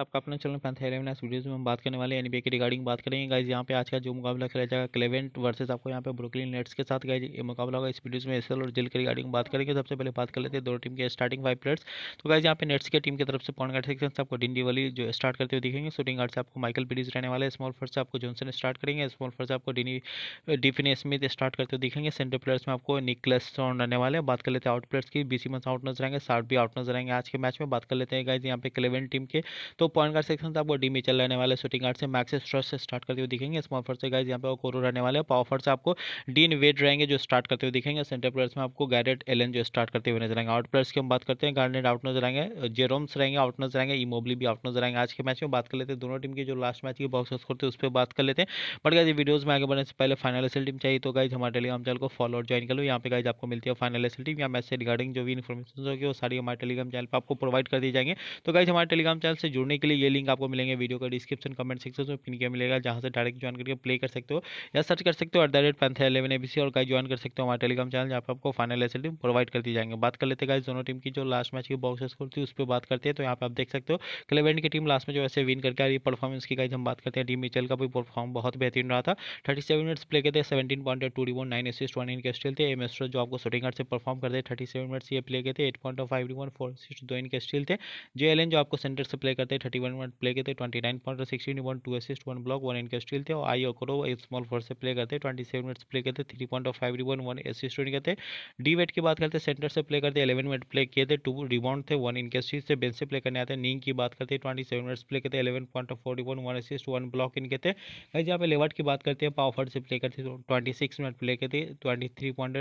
आपका अपना चैनल पैंथेरिया में वीडियोस में हम बात करने वाले एनबीए के रिगार्डिंग बात करेंगे गाइज यहाँ पे आज का जो मुकाबला खेला जाएगा क्लेवेंट वर्सेस आपको यहाँ पे ब्रुकलिन नेट्स के साथ गाइज ये मुकाबला होगा इस वीडियोस में एसएल और जेल के रिगार्डिंग बात करेंगे सबसे पहले बात कर लेते हैं दो टीम के स्टार्टिंग फाइव प्लेयर्स तो गाइज यहाँ पे नेट्स की टीम की तरफ से पॉइंट गार्ड सेक्शन आपको डिंडी वाली जो स्टार्ट करते हुए दिखेंगे शूटिंग गार्ड से आपको माइकल बिलीज रहने वाले स्मॉल फर्स्ट से आपको जॉनसन स्टार्ट करेंगे स्मॉल फर्स्ट से आपको डिनी डिफिन स्मिथ स्टार्ट करते हुए दिखेंगे सेंटर प्लेयर्स में आपको निकलस रहने वाले बात कर लेते हैं आउट प्लेयर्स की बीसी मंस आउट नजर आएंगे साठ भी आउट नजर आएंगे आज के मैच में बात कर लेते हैं गाइज यहाँ पे क्लेवेंट टीम के तो पॉइंट गार्ड सेक्शन आपको डी में e चल रहने वाले शूटिंग गार्ड से मैक्स स्ट्रस से स्टार्ट करते हुए दिखेंगे स्मॉल फर्ट से गाइज यहाँ पे ओकोरो रहने वाले पावर फर्ट से आपको डीन वेट रहेंगे जो स्टार्ट करते हुए दिखेंगे सेंटर प्लेयर्स में आपको गैरेट एलन जो स्टार्ट करते हुए नजर आएंगे आउट प्लेयर्स की हम बात करते हैं गार्डनेट आउट नजर आएंगे जेरोम्स रहेंगे आउट नजर आएंगे इमोबली भी आउट नजर आएंगे आज के मैच में बात कर लेते हैं दोनों टीम की जो लास्ट मैच की बॉक्स करते हैं उस पर बात कर लेते हैं बट गाइज वीडियोज में आगे बढ़ने से पहले फाइनल एसल टीम चाहिए तो गाइज हमारे टेलीग्राम चैनल को फॉलो और ज्वाइन कर लो यहाँ पे गाइज आपको मिलती है फाइनल एसल टीम या मैच से रिगार्डिंग जो भी इन्फॉर्मेशन होगी वो सारी हमारे टेलीग्राम चैनल पर आपको प्रोवाइड कर दी जाएंगे तो गाइज हमारे टेलीग्राम चैनल से जुड़ने के लिए ये लिंक आपको मिलेंगे वीडियो का डिस्क्रिप्शन कमेंट सेक्शन में पिन किया मिलेगा जहाँ से डायरेक्ट ज्वाइन करके प्ले कर सकते हो या सर्च कर सकते हो एट द रेट पैंथे एलेवन एबीसी और गाइज ज्वाइन कर सकते हो हमारे टेलीग्राम चैनल जहाँ पर आपको फाइनल एस टीम प्रोवाइड कर दी जाएंगे बात कर लेते गाइज दोनों टीम की जो लास्ट मैच की बॉक्स स्कोर थी उस पर बात करते हैं तो यहाँ पर आप देख सकते हो क्लेवेंट की टीम लास्ट में जो ऐसे विन करके आई परफॉर्मेंस की गाइज हम बात करते हैं टीम मिचल का भी परफॉर्म बहुत बेहतरीन रहा था थर्टी सेवन मिनट्स प्ले किए थे seventeen point two D one nine assist one इनके स्टील थे एम एस्ट्रो जो आपको शूटिंग से परफॉर्म करते थर्टी सेवन मिनट्स ये प्ले किए थे eight point five D one four six दो इनके स्टील थे जे एल जो आपको सेंटर से प्ले करते थर्टी वन मिनट प्ले करते twenty nine point sixteen one two assist one block one इनका स्टिल थे और आई ओकरो स्मॉल फोर से प्ले करते ट्वेंटी सेवन मिनट्स प्ले करते three point off five rebound one assist run करते D Wade की बात करते सेंटर से प्ले करते इलेवन मिनट प्ले किए थे टू रिबाउंड थे वन इनका स्टील से बेंच से प्ले करने आते नींग की बात करते ट्वेंटी सेवन मिनट्स प्ले करते eleven point off forty one one assist one block इनके थे कहीं जहाँ पे लेवर्ट की बात करते हैं पावर से प्ले करते ट्वेंटी सिक्स मिनट प्ले करते ट्वेंटी थ्री पॉइंट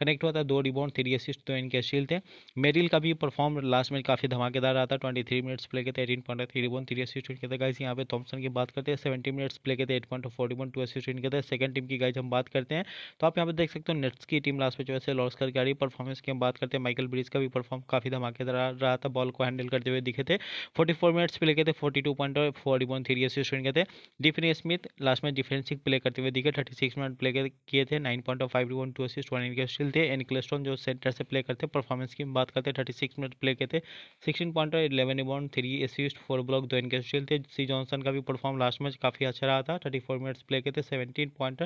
कनेक्ट हुआ था दो रिबाउंड थ्री असिस्ट तो इनके स्टील थे मेरिल का भी परफॉर्म लास्ट में काफ़ी धमाकेदार रहा था ट्वेंटी थ्री मिनट्स प्ले करते एटीन पॉइंट रहा है थ्री वन थ्री असिस्टेंट के था गाइस यहाँ पे थॉमसन की बात करते हैं सेवेंटी मिनट्स प्ले के थे eight point forty one two assistant के था सेकंड टीम की गाइस हम बात करते हैं तो आप यहाँ पे देख सकते हो नेट्स की टीम लास्ट में जो है लॉस करके आ रही परफॉर्मेंस की हम बात करते हैं माइकल ब्रिज का भी परफॉर्म काफी धमाके रहा था बॉल को हैंडल करते हुए दिखे थे फोर्टी मिनट्स प्ले के थे forty two point forty one three assistant के थे डिफिन स्मिथ लास्ट में डिफेंसिव प्ले करते हुए दिखे थर्टी सिक्स मिनट प्ले किए थे nine point five one two assist one इनके स्टिल थे एन क्लेस्टोन जो सेंटर से प्ले करते परफॉर्मेंस की बात करते थर्टी सिक्स मिनट प्ले के थे sixteen point eleven rebound three assist four block दो इनके स्टील थे सी जॉनसन का भी परफॉर्म लास्ट मैच काफ़ी अच्छा रहा था थर्टी फोर मिनट्स प्ले के थे seventeen point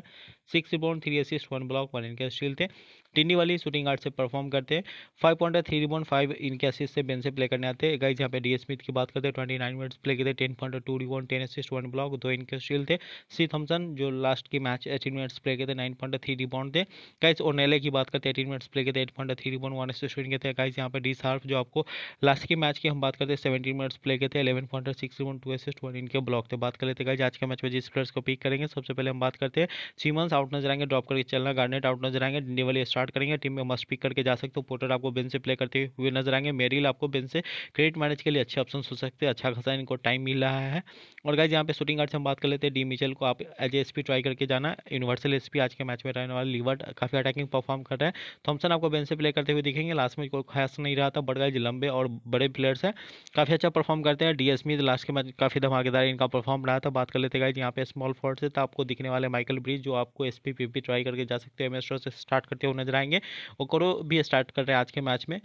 six rebound three assist one block one इनके स्टील थे टिंडी वाली शूटिंग आर्ट से परफॉर्म करते five point three rebound five इनके असिस्ट से बेन से प्ले करने आते हैं गाइज यहाँ पे डी स्मिथ की बात करते ट्वेंटी नाइन मिनट्स प्ले के थे ten point two rebound ten assist one block दो इनके स्टील थे सी थम्सन जो लास्ट की मैच एटीन मिनट्स प्ले के थे नाइन पॉइंट थ्री रिबाउंड थे गाइज ओनेले की बात करते एटीन मिनट्स प्ले के थे eight point three rebound one assist इनके थे गाइज यहाँ पे डी सार्फ जो आपको लास्ट की मैच की हम बात करते हैं सेवेंटीन मिनट्स प्ले के थे seven pointer six one two assist one इनके ब्लॉक थे बात कर लेते हैं आज के मैच में जिस प्लेयर्स को पिक करेंगे सबसे पहले हम बात करते हैं सीमंस आउट नजर आएंगे ड्रॉप करके चलना गार्नेट आउट नजर आएंगे डिंडीवली स्टार्ट करेंगे टीम में मस्ट पिक करके जा सकते हो पोटर आपको बेन से प्ले करते हुए नजर आएंगे मेरिल आपको बेन से क्रेडिट मैनेज के लिए अच्छे ऑप्शन हो सकते हैं अच्छा खासा इनको टाइम मिल रहा है और गाइज यहाँ पे शूटिंग गार्ड से हम बात कर लेते हैं डी मिचल को आप एज एस पी ट्राई करके जाना यूनिवर्सल एस पी आज के मैच में रहने वाले लीवर काफ़ी अटैकिंग परफॉर्म कर रहे हैं थॉमसन आपको बेन से प्ले करते हुए दिखेंगे लास्ट में कोई खास नहीं रहा था बड़ गाइज लंबे और बड़े प्लेयर्स हैं काफ़ी अच्छा परफॉर्म करते हैं रिया स्मिथ लास्ट के मैच काफ़ी धमाकेदार इनका परफॉर्म रहा था तो बात कर लेते गाइज यहाँ पे स्मॉल फॉर्ड से तो आपको दिखने वाले माइकल ब्रिज जो आपको एस पी ट्राई करके जा सकते हैं एम से स्टार्ट करते हुए नजर आएंगे और करो भी स्टार्ट कर रहे हैं आज के मैच में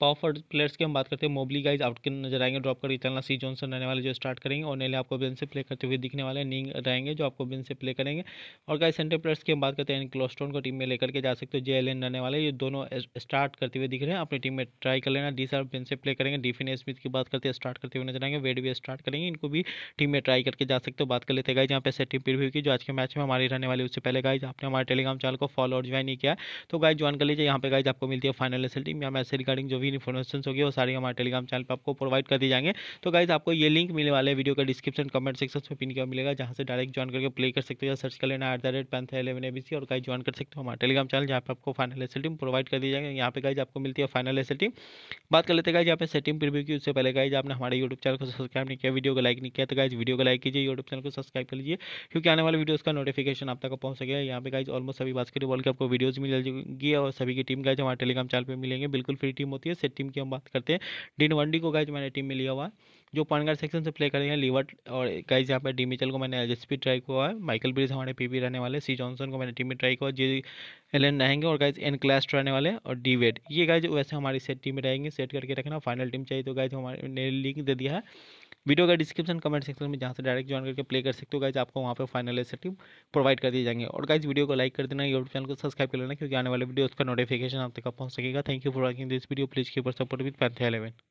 पावरफुल प्लेयर्स की हम बात करते हैं मोबली गाइज आउट के नजर आएंगे ड्रॉप करके चलना सी जॉनसन रहने वाले जो स्टार्ट करेंगे और नेले आपको बिन से प्ले करते हुए दिखने वाले नींग रहेंगे जो आपको बेन से प्ले करेंगे और गाइज सेंटर प्लेयर्स की हम बात करते हैं क्लोस्टोन को टीम में लेकर के जा सकते हो जे रहने वाले ये दोनों स्टार्ट करते हुए दिख रहे हैं अपनी टीम में ट्राई कर लेना डी सर बिन से प्ले करेंगे डिफिन स्मिथ की बात करते हैं स्टार्ट करते हुए नजर आएंगे वेड भी स्टार्ट करेंगे इनको भी टीम में ट्राई करके जा सकते हो बात कर लेते हैं गाइज यहाँ पे सेटिंग प्रीव्यू की जो आज के मैच में हमारी रहने वाली उससे पहले गाइज आपने हमारे टेलीग्राम चैनल को फॉलो और ज्वाइन नहीं किया तो गाइज ज्वाइन कर लीजिए यहाँ पे गाइज आपको मिलती है फाइनल एस टीम या मैच रिगार्डिंग जो भी इन्फॉर्मेशन होगी वो सारी हमारे टेलीग्राम चैनल पर आपको प्रोवाइड कर दी जाएंगे तो गाइज आपको ये लिंक मिलने वाले वीडियो का डिस्क्रिप्शन कमेंट सेक्शन में पिन किया मिलेगा जहाँ से डायरेक्ट ज्वाइन करके प्ले कर सकते हो या सर्च कर लेना एट द रेट पैंथ एलेवन एबीसी और गाइज ज्वाइन कर सकते हो हमारे टेलीग्राम चैनल जहाँ पर आपको फाइनल एस टीम प्रोवाइड कर दी जाएंगे यहाँ पे गाइज आपको मिलती है फाइनल एस टीम बात कर लेते हैं गाइज यहाँ पे सेटिंग प्रीव्यू की उससे पहले गाइज आपने हमारे यूट्यूब चैनल को सब्सक्राइब नहीं किया वीडियो को लाइक नहीं किया तो गाइज वीडियो को लाइक कीजिए यूट्यूब चैनल को सब्सक्राइब कर लीजिए क्योंकि आने वाले वीडियो का नोटिफिकेशन आप तक पहुंच सके यहाँ पे गाइज ऑलमोस्ट सभी बास्केटबॉल की आपको वीडियोज मिल जाएगी और सभी की टीम गाइज हमारे टेलीग्राम चैनल पर मिलेंगे बिल्कुल फ्री टीम होती है है सेट टीम की हम बात करते हैं डिन वनडी को गाइज मैंने टीम में लिया हुआ है जो पॉइंट सेक्शन से प्ले करेंगे लिवर्ट और गाइज यहाँ पर डी मिचल को मैंने एल ट्राई किया है माइकल ब्रिज हमारे पीपी रहने वाले सी जॉनसन को मैंने टीम में ट्राई किया जी एल एन रहेंगे और गाइज एन क्लास्ट रहने वाले और डी वेड ये गाइज वैसे हमारी सेट टीम में रहेंगे सेट करके रखना फाइनल टीम चाहिए तो गाइज हमारे ने लिंक दे दिया है वीडियो का डिस्क्रिप्शन कमेंट सेक्शन में जहाँ से डायरेक्ट ज्वाइन करके प्ले कर सकते हो गाइज आपको वहाँ पर फाइनल सेटिंग प्रोवाइड कर दिए जाएंगे और गाइज वीडियो को लाइक कर देना यूट्यूब चैनल को सब्सक्राइब कर लेना क्योंकि आने वाले वीडियो उसका नोटिफिकेशन आप तक पहुँच सकेगा thank you for watching this video please keep our support with पैंथ इलेवन